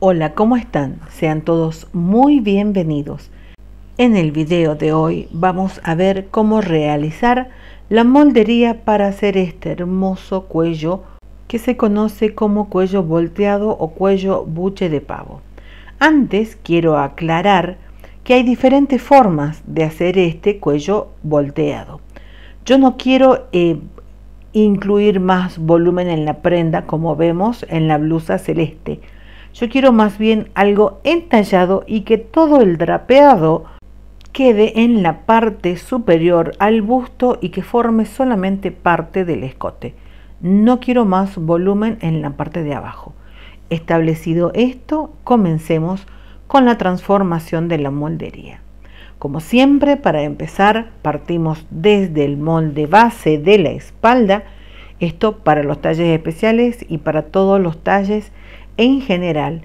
Hola, ¿cómo están? Sean todos muy bienvenidos. En el video de hoy vamos a ver cómo realizar la moldería para hacer este hermoso cuello que se conoce como cuello volteado o cuello buche de pavo. Antes quiero aclarar que hay diferentes formas de hacer este cuello volteado. Yo no quiero eh, incluir más volumen en la prenda como vemos en la blusa celeste yo quiero más bien algo entallado y que todo el drapeado quede en la parte superior al busto y que forme solamente parte del escote. No quiero más volumen en la parte de abajo. Establecido esto, comencemos con la transformación de la moldería. Como siempre, para empezar, partimos desde el molde base de la espalda. Esto para los talles especiales y para todos los talles en general,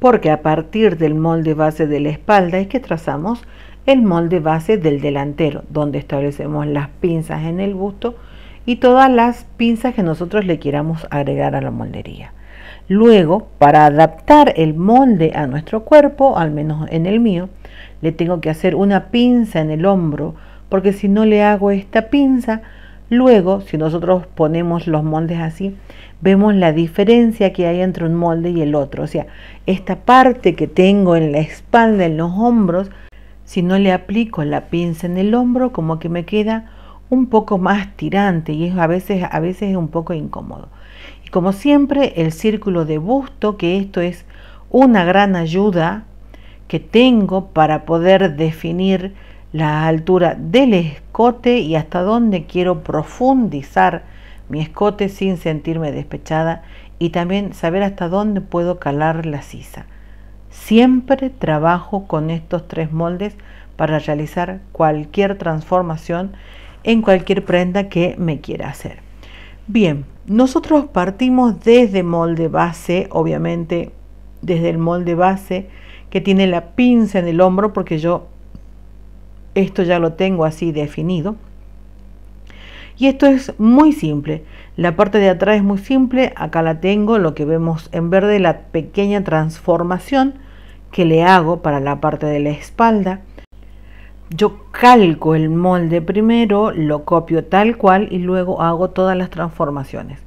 porque a partir del molde base de la espalda es que trazamos el molde base del delantero, donde establecemos las pinzas en el busto y todas las pinzas que nosotros le queramos agregar a la moldería. Luego, para adaptar el molde a nuestro cuerpo, al menos en el mío, le tengo que hacer una pinza en el hombro, porque si no le hago esta pinza, Luego, si nosotros ponemos los moldes así, vemos la diferencia que hay entre un molde y el otro. O sea, esta parte que tengo en la espalda, en los hombros, si no le aplico la pinza en el hombro, como que me queda un poco más tirante y es a veces, a veces es un poco incómodo. Y como siempre, el círculo de busto, que esto es una gran ayuda que tengo para poder definir la altura del escote y hasta dónde quiero profundizar mi escote sin sentirme despechada y también saber hasta dónde puedo calar la sisa. Siempre trabajo con estos tres moldes para realizar cualquier transformación en cualquier prenda que me quiera hacer. Bien, nosotros partimos desde molde base, obviamente desde el molde base que tiene la pinza en el hombro porque yo esto ya lo tengo así definido. Y esto es muy simple. La parte de atrás es muy simple. Acá la tengo, lo que vemos en verde, la pequeña transformación que le hago para la parte de la espalda. Yo calco el molde primero, lo copio tal cual y luego hago todas las transformaciones.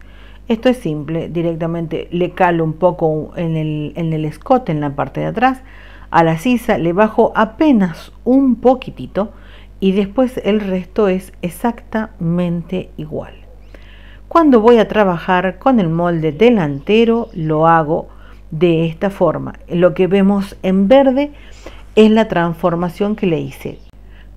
Esto es simple, directamente le calo un poco en el, en el escote, en la parte de atrás, a la sisa le bajo apenas un poquitito y después el resto es exactamente igual. Cuando voy a trabajar con el molde delantero lo hago de esta forma. Lo que vemos en verde es la transformación que le hice.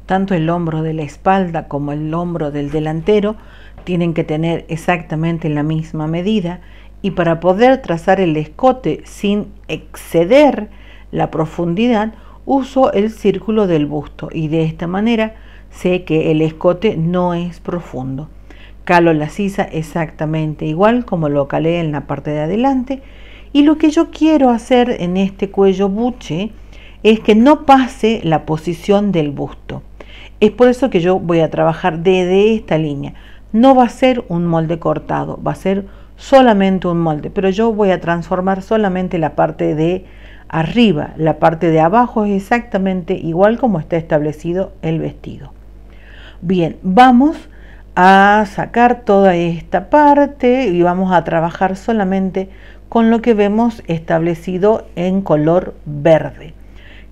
Tanto el hombro de la espalda como el hombro del delantero tienen que tener exactamente la misma medida y para poder trazar el escote sin exceder la profundidad, uso el círculo del busto y de esta manera sé que el escote no es profundo. Calo la sisa exactamente igual como lo calé en la parte de adelante y lo que yo quiero hacer en este cuello buche es que no pase la posición del busto. Es por eso que yo voy a trabajar desde esta línea. No va a ser un molde cortado, va a ser solamente un molde, pero yo voy a transformar solamente la parte de arriba, la parte de abajo es exactamente igual como está establecido el vestido. Bien, vamos a sacar toda esta parte y vamos a trabajar solamente con lo que vemos establecido en color verde,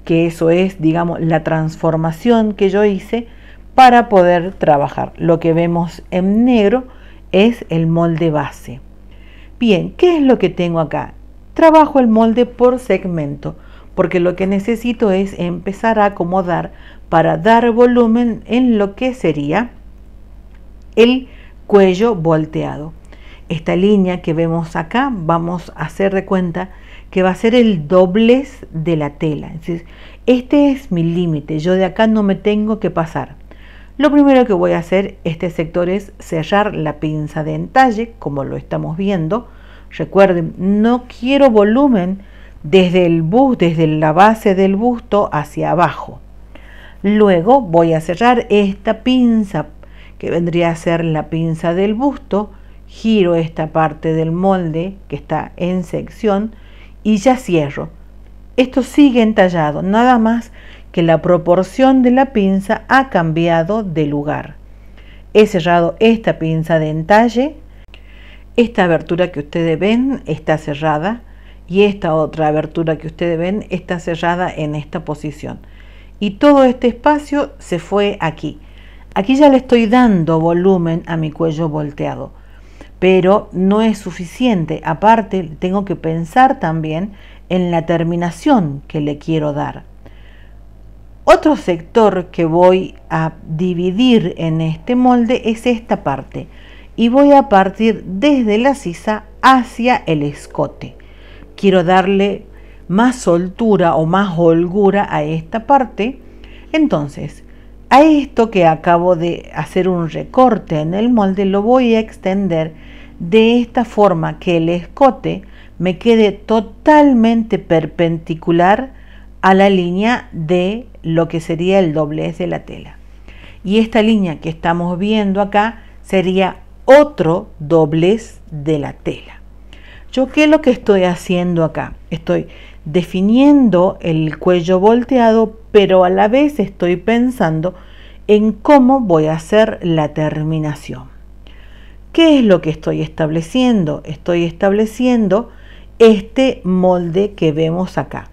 que eso es, digamos, la transformación que yo hice para poder trabajar. Lo que vemos en negro es el molde base. Bien, ¿qué es lo que tengo acá? trabajo el molde por segmento, porque lo que necesito es empezar a acomodar para dar volumen en lo que sería el cuello volteado. Esta línea que vemos acá, vamos a hacer de cuenta que va a ser el doblez de la tela. este es mi límite, yo de acá no me tengo que pasar. Lo primero que voy a hacer este sector es cerrar la pinza de entalle, como lo estamos viendo, Recuerden, no quiero volumen desde el bus, desde la base del busto hacia abajo. Luego voy a cerrar esta pinza que vendría a ser la pinza del busto, giro esta parte del molde que está en sección y ya cierro. Esto sigue entallado, nada más que la proporción de la pinza ha cambiado de lugar. He cerrado esta pinza de entalle esta abertura que ustedes ven está cerrada y esta otra abertura que ustedes ven está cerrada en esta posición. Y todo este espacio se fue aquí. Aquí ya le estoy dando volumen a mi cuello volteado, pero no es suficiente. Aparte, tengo que pensar también en la terminación que le quiero dar. Otro sector que voy a dividir en este molde es esta parte y voy a partir desde la sisa hacia el escote. Quiero darle más soltura o más holgura a esta parte. Entonces, a esto que acabo de hacer un recorte en el molde, lo voy a extender de esta forma que el escote me quede totalmente perpendicular a la línea de lo que sería el doblez de la tela. Y esta línea que estamos viendo acá sería otro doblez de la tela. ¿Yo qué es lo que estoy haciendo acá? Estoy definiendo el cuello volteado, pero a la vez estoy pensando en cómo voy a hacer la terminación. ¿Qué es lo que estoy estableciendo? Estoy estableciendo este molde que vemos acá.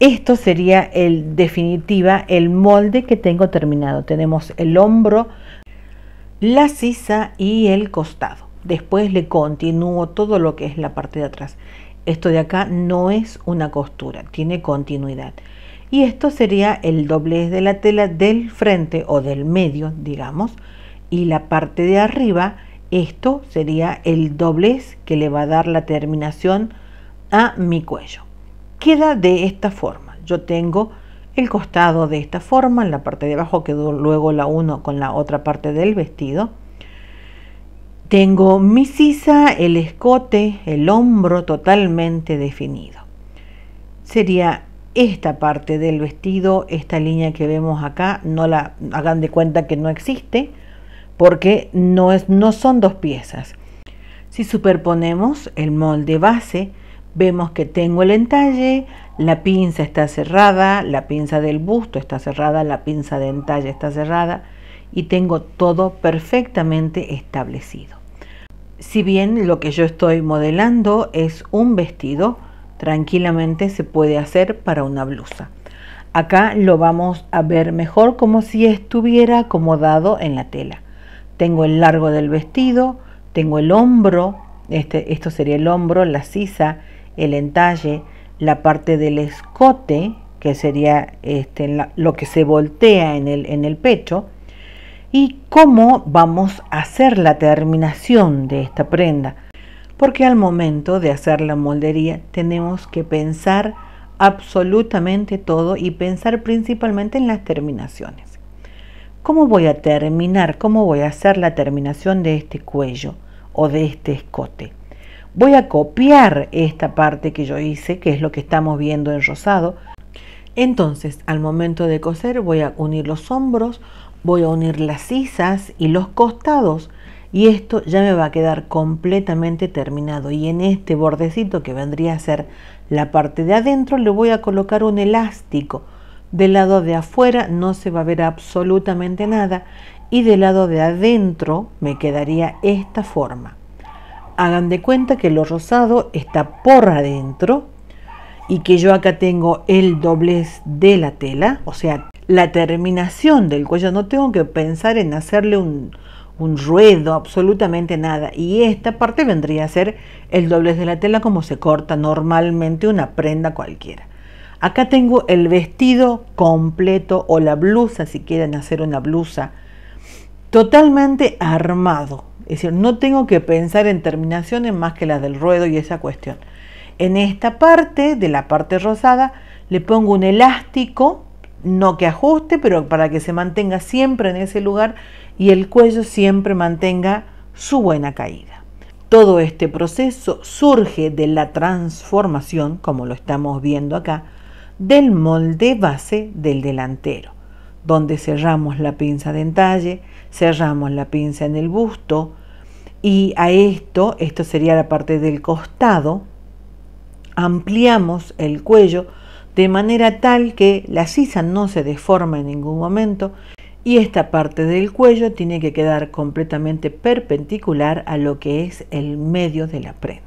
Esto sería el definitiva, el molde que tengo terminado. Tenemos el hombro, la sisa y el costado. Después le continúo todo lo que es la parte de atrás. Esto de acá no es una costura, tiene continuidad. Y esto sería el doblez de la tela del frente o del medio, digamos. Y la parte de arriba, esto sería el doblez que le va a dar la terminación a mi cuello. Queda de esta forma. Yo tengo el costado de esta forma, en la parte de abajo quedó luego la 1 con la otra parte del vestido. Tengo mi sisa, el escote, el hombro totalmente definido. Sería esta parte del vestido, esta línea que vemos acá, no la hagan de cuenta que no existe, porque no, es, no son dos piezas. Si superponemos el molde base, vemos que tengo el entalle, la pinza está cerrada, la pinza del busto está cerrada, la pinza de entalle está cerrada y tengo todo perfectamente establecido. Si bien lo que yo estoy modelando es un vestido, tranquilamente se puede hacer para una blusa. Acá lo vamos a ver mejor como si estuviera acomodado en la tela. Tengo el largo del vestido, tengo el hombro, este, esto sería el hombro, la sisa, el entalle, la parte del escote, que sería este, lo que se voltea en el, en el pecho, y cómo vamos a hacer la terminación de esta prenda. Porque al momento de hacer la moldería tenemos que pensar absolutamente todo y pensar principalmente en las terminaciones. ¿Cómo voy a terminar? ¿Cómo voy a hacer la terminación de este cuello o de este escote? voy a copiar esta parte que yo hice, que es lo que estamos viendo en rosado. Entonces, al momento de coser voy a unir los hombros, voy a unir las sisas y los costados y esto ya me va a quedar completamente terminado y en este bordecito que vendría a ser la parte de adentro le voy a colocar un elástico del lado de afuera no se va a ver absolutamente nada y del lado de adentro me quedaría esta forma hagan de cuenta que lo rosado está por adentro y que yo acá tengo el doblez de la tela, o sea, la terminación del cuello. No tengo que pensar en hacerle un, un ruedo, absolutamente nada. Y esta parte vendría a ser el doblez de la tela como se corta normalmente una prenda cualquiera. Acá tengo el vestido completo o la blusa, si quieren hacer una blusa, totalmente armado. Es decir, no tengo que pensar en terminaciones más que las del ruedo y esa cuestión. En esta parte, de la parte rosada, le pongo un elástico, no que ajuste, pero para que se mantenga siempre en ese lugar y el cuello siempre mantenga su buena caída. Todo este proceso surge de la transformación, como lo estamos viendo acá, del molde base del delantero donde cerramos la pinza de entalle, cerramos la pinza en el busto y a esto, esto sería la parte del costado, ampliamos el cuello de manera tal que la sisa no se deforma en ningún momento y esta parte del cuello tiene que quedar completamente perpendicular a lo que es el medio de la prenda.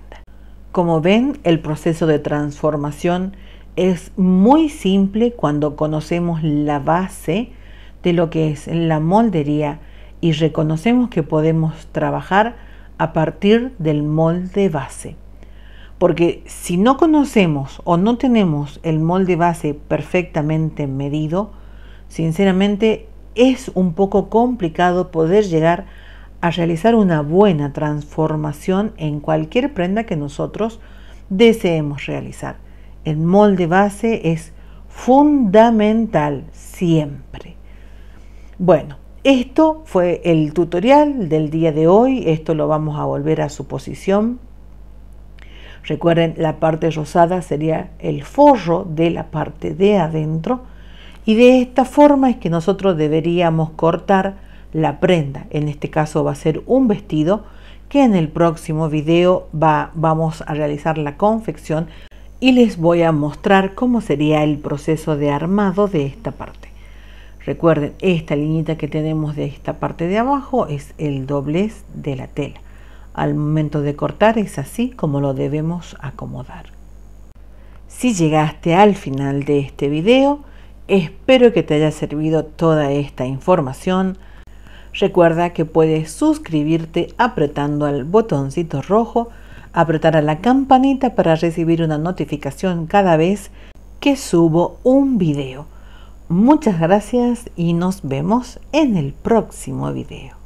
Como ven, el proceso de transformación es muy simple cuando conocemos la base de lo que es la moldería y reconocemos que podemos trabajar a partir del molde base. Porque si no conocemos o no tenemos el molde base perfectamente medido, sinceramente es un poco complicado poder llegar a realizar una buena transformación en cualquier prenda que nosotros deseemos realizar el molde base es fundamental siempre. Bueno, esto fue el tutorial del día de hoy. Esto lo vamos a volver a su posición. Recuerden, la parte rosada sería el forro de la parte de adentro. Y de esta forma es que nosotros deberíamos cortar la prenda. En este caso va a ser un vestido que en el próximo video va, vamos a realizar la confección y les voy a mostrar cómo sería el proceso de armado de esta parte. Recuerden, esta línea que tenemos de esta parte de abajo es el doblez de la tela. Al momento de cortar es así como lo debemos acomodar. Si llegaste al final de este video, espero que te haya servido toda esta información. Recuerda que puedes suscribirte apretando al botoncito rojo a la campanita para recibir una notificación cada vez que subo un video. Muchas gracias y nos vemos en el próximo video.